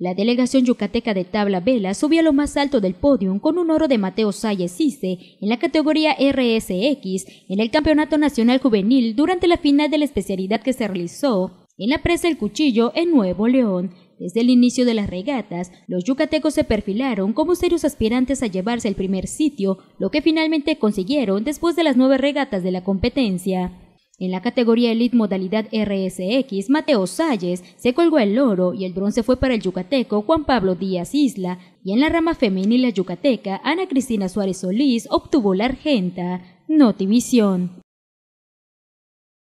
La delegación yucateca de tabla vela subió a lo más alto del podium con un oro de Mateo Salles Cise en la categoría RSX en el Campeonato Nacional Juvenil durante la final de la especialidad que se realizó en la presa El Cuchillo en Nuevo León. Desde el inicio de las regatas, los yucatecos se perfilaron como serios aspirantes a llevarse el primer sitio, lo que finalmente consiguieron después de las nueve regatas de la competencia. En la categoría Elite Modalidad RSX, Mateo Salles se colgó el oro y el bronce fue para el yucateco Juan Pablo Díaz Isla y en la rama femenil la yucateca Ana Cristina Suárez Solís obtuvo la argenta. Notivisión.